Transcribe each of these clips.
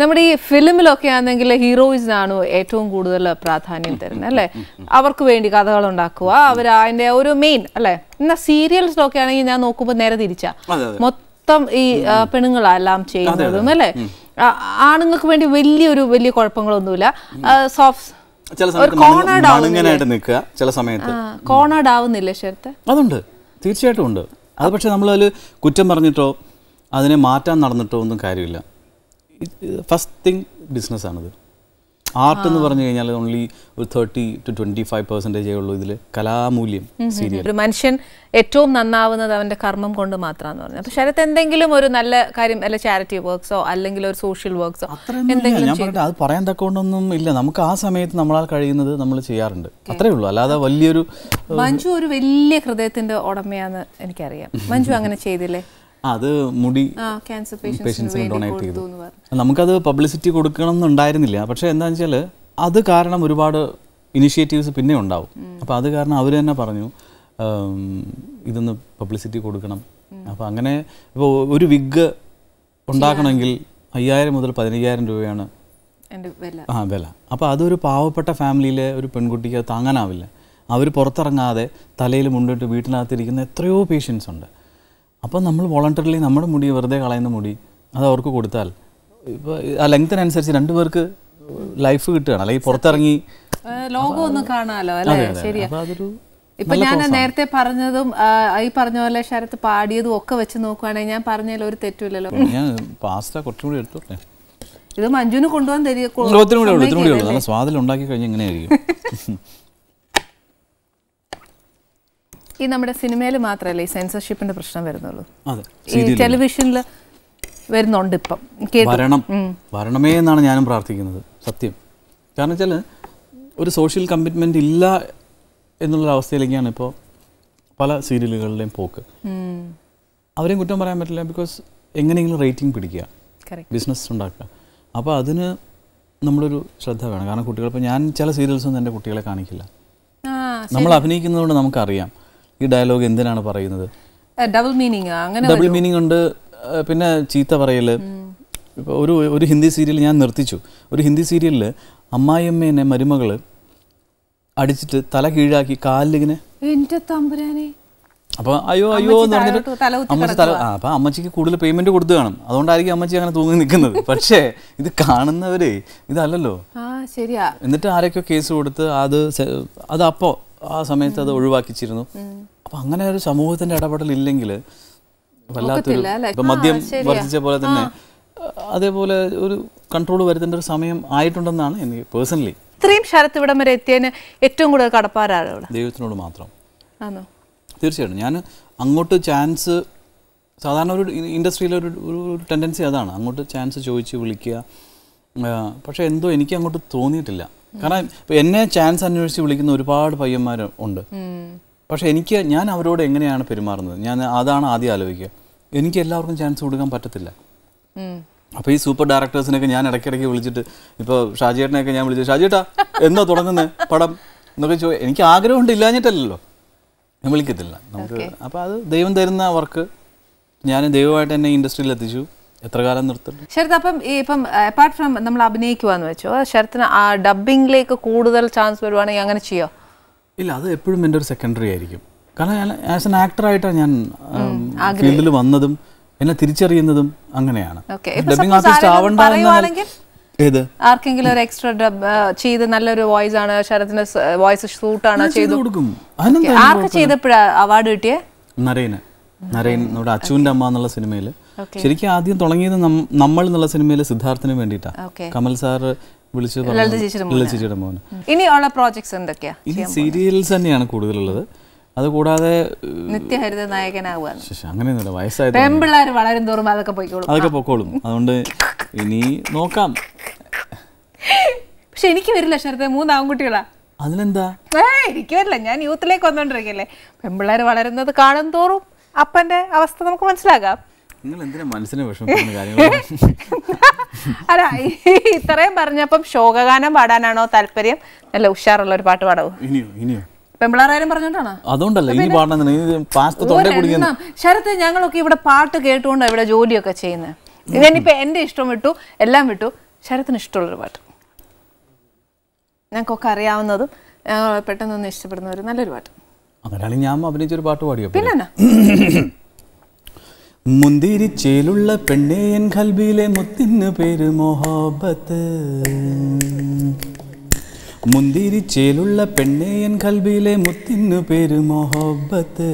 നമ്മുടെ ഈ ഫിലിമിലൊക്കെ ആണെങ്കിൽ ഹീറോയിസിനാണ് ഏറ്റവും കൂടുതൽ പ്രാധാന്യം തരുന്നത് അല്ലേ അവർക്ക് വേണ്ടി കഥകൾ ഉണ്ടാക്കുക അവർ അതിന്റെ ഒരു മെയിൻ അല്ലേ എന്നാ സീരിയൽസിലൊക്കെ ആണെങ്കിൽ ഞാൻ നോക്കുമ്പോൾ നേരെ തിരിച്ചാ മൊത്തം ഈ പെണ്ണുങ്ങളെല്ലാം ചെയ്യുന്നതും അല്ലെ ആണുങ്ങൾക്ക് വേണ്ടി വലിയൊരു വലിയ കുഴപ്പങ്ങളൊന്നുമില്ല സോഫ്റ്റ് ചില സമയത്ത് നിൽക്കുക ചില ആവുന്നില്ല അതുണ്ട് തീർച്ചയായിട്ടും ഉണ്ട് അത് പക്ഷെ നമ്മളതിൽ കുറ്റം പറഞ്ഞിട്ടോ അതിനെ മാറ്റാൻ നടന്നിട്ടോ ഒന്നും കാര്യമില്ല ഫസ്റ്റ് തിങ് ബിസിനസ്സാണിത് ആർട്ട് എന്ന് പറഞ്ഞു കഴിഞ്ഞാൽ ഓൺലി ഒരു തേർട്ടി ടു ട്വന്റി ഫൈവ് പെർസെൻറ്റേജേ ഉള്ളൂ ഇതിൽ കലാമൂല്യം സീരിയൽ ഒരു മനുഷ്യൻ ഏറ്റവും നന്നാവുന്നത് അവൻ്റെ കർമ്മം കൊണ്ട് മാത്രമാണെന്ന് പറഞ്ഞു അപ്പോൾ ശരത്ത് എന്തെങ്കിലും ഒരു നല്ല കാര്യം അല്ല ചാരിറ്റി വർക്ക്സോ അല്ലെങ്കിൽ ഒരു സോഷ്യൽ വർക്ക്സോ എന്തെങ്കിലും ഞാൻ പറഞ്ഞിട്ട് അത് പറയാൻ തക്കൊണ്ടൊന്നും ഇല്ല നമുക്ക് ആ സമയത്ത് നമ്മളാൽ കഴിയുന്നത് നമ്മൾ ചെയ്യാറുണ്ട് അത്രേ ഉള്ളൂ അല്ലാതെ വലിയൊരു മഞ്ജു ഒരു വലിയ ഹൃദയത്തിന്റെ ഉടമയാണെന്ന് എനിക്കറിയാം മഞ്ജു അങ്ങനെ ചെയ്തില്ലേ അത് മുടി പേഷ്യൻസിന് ഡൊണേറ്റ് ചെയ്തു നമുക്കത് പബ്ലിസിറ്റി കൊടുക്കണം എന്നുണ്ടായിരുന്നില്ല പക്ഷേ എന്താണെന്ന് വെച്ചാൽ അത് കാരണം ഒരുപാട് ഇനിഷ്യേറ്റീവ്സ് പിന്നെ ഉണ്ടാവും അപ്പോൾ അത് കാരണം അവർ തന്നെ പറഞ്ഞു ഇതൊന്ന് പബ്ലിസിറ്റി കൊടുക്കണം അപ്പോൾ അങ്ങനെ ഇപ്പോൾ ഒരു വിഗ് ഉണ്ടാക്കണമെങ്കിൽ അയ്യായിരം മുതൽ പതിനയ്യായിരം രൂപയാണ് ആ വില അപ്പോൾ അതൊരു പാവപ്പെട്ട ഫാമിലിയിലെ ഒരു പെൺകുട്ടിക്ക് അത് താങ്ങാനാവില്ല അവർ പുറത്തിറങ്ങാതെ തലയിൽ മുണ്ടിട്ട് വീട്ടിനകത്തിരിക്കുന്ന എത്രയോ പേഷ്യൻസ് ഉണ്ട് അപ്പോൾ നമ്മൾ വോളണ്ടറിലി നമ്മുടെ മുടി വെറുതെ കളയുന്ന മുടി അത് അവർക്ക് കൊടുത്താൽ ഇപ്പോൾ ആ ലെങ്തിനനുസരിച്ച് രണ്ടു പേർക്ക് ലൈഫ് കിട്ടുകയാണ് അല്ലെങ്കിൽ പുറത്തിറങ്ങി ലോകം ഒന്ന് കാണാമല്ലോ അല്ലേ ശരിയാ ഇപ്പൊ ഞാൻ നേരത്തെ പറഞ്ഞതും ഈ പറഞ്ഞ പോലെ ശരത്ത് പാടിയതും ഒക്കെ വെച്ച് നോക്കുവാണെങ്കിൽ ഞാൻ പറഞ്ഞതിൽ ഒരു തെറ്റുമില്ലല്ലോ ഞാൻ പാസ്ത കുറച്ചും എടുത്തോട്ടെ ഇത് മഞ്ജുവിന് കൊണ്ടുപോകാൻ തരും സ്വാദിൽ ഉണ്ടാക്കി കഴിഞ്ഞാൽ എങ്ങനെയായിരിക്കും ഈ നമ്മുടെ സിനിമയിൽ മാത്രമല്ല ഈ സെൻസർഷിപ്പിന്റെ പ്രശ്നം വരുന്നുള്ളൂ ഈ ടെലിവിഷനിൽ വരുന്നുണ്ട് ഇപ്പം വരണമേ എന്നാണ് ഞാനും പ്രാർത്ഥിക്കുന്നത് സത്യം കാരണം വെച്ചാൽ ഒരു സോഷ്യൽ കമ്മിറ്റ്മെന്റ് ഇല്ല എന്നുള്ള അവസ്ഥയിലേക്കാണ് ഇപ്പോൾ പല സീരിയലുകളിലെയും പോക്ക് അവരെയും കുറ്റം പറയാൻ പറ്റില്ല ബിക്കോസ് എങ്ങനെയെങ്കിലും റേറ്റിംഗ് പിടിക്കുക ബിസിനസ് ഉണ്ടാക്കുക അപ്പോൾ അതിന് നമ്മളൊരു ശ്രദ്ധ വേണം കാരണം കുട്ടികൾ ഇപ്പോൾ ഞാൻ ചില സീരിയൽസൊന്നും എൻ്റെ കുട്ടികളെ കാണിക്കില്ല നമ്മൾ അഭിനയിക്കുന്നതുകൊണ്ട് നമുക്കറിയാം ഈ ഡയലോഗ് എന്തിനാണ് പറയുന്നത് ഡബിൾ uh, മീനിങ് അങ്ങനെ ഡബിൾ മീനിങ് ഉണ്ട് uh, പിന്നെ ചീത്ത പറയൽ ഇപ്പോൾ ഒരു ഒരു ഹിന്ദി സീരിയൽ ഞാൻ നിർത്തിച്ചു ഒരു ഹിന്ദി സീരിയലിൽ അമ്മായിയമ്മേനെ മരുമകൾ അടിച്ചിട്ട് തല കീഴാക്കി കാലിലിങ്ങനെ അപ്പോൾ അയ്യോ അയ്യോ എന്ന് പറഞ്ഞിട്ട് അമ്മച്ചി തല അപ്പം അമ്മച്ചിക്ക് കൂടുതൽ പേയ്മെന്റ് കൊടുത്തു കാണും അതുകൊണ്ടായിരിക്കും അമ്മച്ചി അങ്ങനെ തൂങ്ങി നിൽക്കുന്നത് പക്ഷേ ഇത് കാണുന്നവരെ ഇതല്ലല്ലോ എന്നിട്ട് ആരൊക്കെയോ കേസ് കൊടുത്ത് അത് അത് അപ്പോൾ ആ സമയത്ത് അത് ഒഴിവാക്കിച്ചിരുന്നു അപ്പൊ അങ്ങനെ ഒരു സമൂഹത്തിന്റെ ഇടപെടൽ ഇല്ലെങ്കിൽ വല്ലാത്തൊരു ഇപ്പൊ മദ്യം വർദ്ധിച്ച പോലെ തന്നെ അതേപോലെ ഒരു കൺട്രോൾ വരുത്തേണ്ട ഒരു സമയം ആയിട്ടുണ്ടെന്നാണ് എനിക്ക് പേഴ്സണലി ഇത്രയും ശരത്ത് ഇവിടം വരെ എത്തിയതിന് ഏറ്റവും കൂടുതൽ കടപ്പാരാണ് ദൈവത്തിനോട് മാത്രം തീർച്ചയായിട്ടും ഞാൻ അങ്ങോട്ട് ചാൻസ് സാധാരണ ഒരു ഇൻഡസ്ട്രിയിലെ ഒരു ഒരു ടെൻഡൻസി അതാണ് അങ്ങോട്ട് ചാൻസ് ചോദിച്ച് വിളിക്കുക പക്ഷേ എന്തോ എനിക്ക് അങ്ങോട്ട് തോന്നിയിട്ടില്ല കാരണം എന്നെ ചാൻസ് അന്വേഷിച്ച് വിളിക്കുന്ന ഒരുപാട് പയ്യന്മാർ ഉണ്ട് പക്ഷെ എനിക്ക് ഞാൻ അവരോട് എങ്ങനെയാണ് പെരുമാറുന്നത് ഞാൻ അതാണ് ആദ്യം ആലോചിക്കുക എനിക്ക് എല്ലാവർക്കും ചാൻസ് കൊടുക്കാൻ പറ്റത്തില്ല അപ്പോൾ ഈ സൂപ്പർ ഡയറക്ടേഴ്സിനൊക്കെ ഞാൻ ഇടയ്ക്കിടയ്ക്ക് വിളിച്ചിട്ട് ഇപ്പൊ ഷാജിയേട്ടനെയൊക്കെ ഞാൻ വിളിച്ചു ഷാജിയേട്ടാ എന്താ തുടങ്ങുന്നത് പടം എന്നൊക്കെ ചോദിച്ചു എനിക്ക് ആഗ്രഹം ഉണ്ട് ഇല്ലാഞ്ഞിട്ടല്ലല്ലോ ഞാൻ വിളിക്കത്തില്ല നമുക്ക് അപ്പോൾ അത് ദൈവം തരുന്ന വർക്ക് ഞാൻ ദൈവമായിട്ട് എന്നെ ഇൻഡസ്ട്രിയിൽ എത്തിച്ചു എത്ര കാലം നിർത്തും ശരത് അപ്പം ഇപ്പം അപ്പാർട്ട് ഫ്രം നമ്മൾ അഭിനയിക്കുവാന്ന് വെച്ചോ ശരത്തിന് ആ ഡബിങ്ങിലേക്ക് കൂടുതൽ ചാൻസ് വരുവാണെങ്കിൽ അങ്ങനെ ചെയ്യോ ഇല്ല അത് എപ്പോഴും എൻ്റെ ഒരു സെക്കൻഡറി ആയിരിക്കും കാരണം ഞാൻ ആസ് എൻ ആക്ടർ ആയിട്ടാണ് ഞാൻ ഫീൽഡിൽ വന്നതും എന്നെ തിരിച്ചറിയുന്നതും അങ്ങനെയാണ് ഡബിങ് ആർട്ടിസ്റ്റ് ആവണ്ട ആർക്കെങ്കിലും ഒരു എക്സ്ട്രാ ഡബ് ചെയ്ത് നല്ലൊരു വോയിസ് ആണ് ശരത്തിന്റെ വോയിസ് ഷൂട്ടാണ് ചെയ്തു കൊടുക്കും ആർക്ക് ചെയ്തപ്പോഴാണ് അവാർഡ് കിട്ടിയേ നരേന നരയൻ നമ്മുടെ അച്ചുവിന്റെ അമ്മ എന്നുള്ള സിനിമയിൽ ശരിക്കും ആദ്യം തുടങ്ങിയത് നമ്മൾ എന്നുള്ള സിനിമയിലെ സിദ്ധാർത്ഥിന് വേണ്ടിയിട്ടാണ് കമൽ സാർ വിളിച്ചു ഇനിയുള്ള പ്രോജക്ട്സ് എന്തൊക്കെയാ ഇനി സീരിയൽസ് തന്നെയാണ് കൂടുതലുള്ളത് അതുകൂടാതെ കൂടാതെ അങ്ങനെയൊന്നുമില്ല വയസ്സായത് അതൊക്കെ പൊക്കോളും അതുകൊണ്ട് ഇനി നോക്കാം പക്ഷെ എനിക്ക് വരില്ല ശരത്തെ മൂന്ന് ആൺകുട്ടികളാ അതിലെന്താ എനിക്ക് വരില്ല ഞാൻ യൂത്തിലേക്ക് വന്നോണ്ടിരിക്കല്ലേ പെൺപിള്ളേർ വളരുന്നത് കാണും തോറും അപ്പന്റെ അവസ്ഥ നമുക്ക് മനസ്സിലാകാം നിങ്ങൾ എന്തിനാ മനസ്സിനെ വിഷമിക്കുന്ന അല്ല ഇത്രയും പറഞ്ഞപ്പം ശോകഗാനം പാടാനാണോ താല്പര്യം നല്ല ഉഷാറുള്ള ഒരു പാട്ട് പാടാവോ ഇനിയോ ഇനിയോ ഇനി ശരത്ത് ഞങ്ങളൊക്കെ ഇവിടെ പാട്ട് കേട്ടുകൊണ്ടാണ് ഇവിടെ ജോലിയൊക്കെ ചെയ്യുന്നത് ഞാനിപ്പോ എന്റെ ഇഷ്ടം വിട്ടു എല്ലാം വിട്ടു ശരത്തിന് ഇഷ്ടമുള്ളൊരു പാട്ട് ഞങ്ങൾക്കൊക്കെ അറിയാവുന്നതും ഞങ്ങൾ പെട്ടെന്നൊന്നും ഇഷ്ടപ്പെടുന്ന ഒരു നല്ലൊരു പാട്ട് അങ്ങനെയാണെങ്കിൽ ഞാൻ അഭിനയിച്ചൊരു പാട്ട് പാടിയോ പിന്നെ മുന്തിരിച്ചേലുള്ള പെണ്ണേ എൻ ഖൽബിയിലെ മുത്തിന് പേര് മൊഹബത്ത് മുന്തിരിച്ചേലുള്ള പെണ്ണേ എൻ ഖൽബിയിലെ മുത്തിന് പേര് മൊഹബത്ത്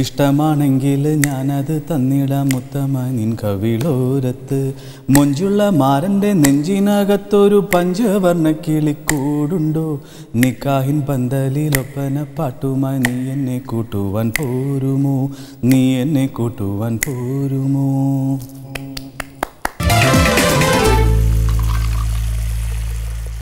ഇഷ്ടമാണെങ്കിൽ ഞാനത് തന്നിടാം മുത്തമായി നിൻ കവിളോരത്ത് മൊഞ്ചുള്ള മാരൻ്റെ നെഞ്ചിനകത്തൊരു പഞ്ചവർണ്ണ കിളിക്കൂടുണ്ടോ നിക്കാഹിൻ പന്തലിലൊപ്പന പാട്ടുമായി നീ എന്നെ കൂട്ടുവാൻ പോരുമോ നീ എന്നെ കൂട്ടുവാൻ പോരുമോ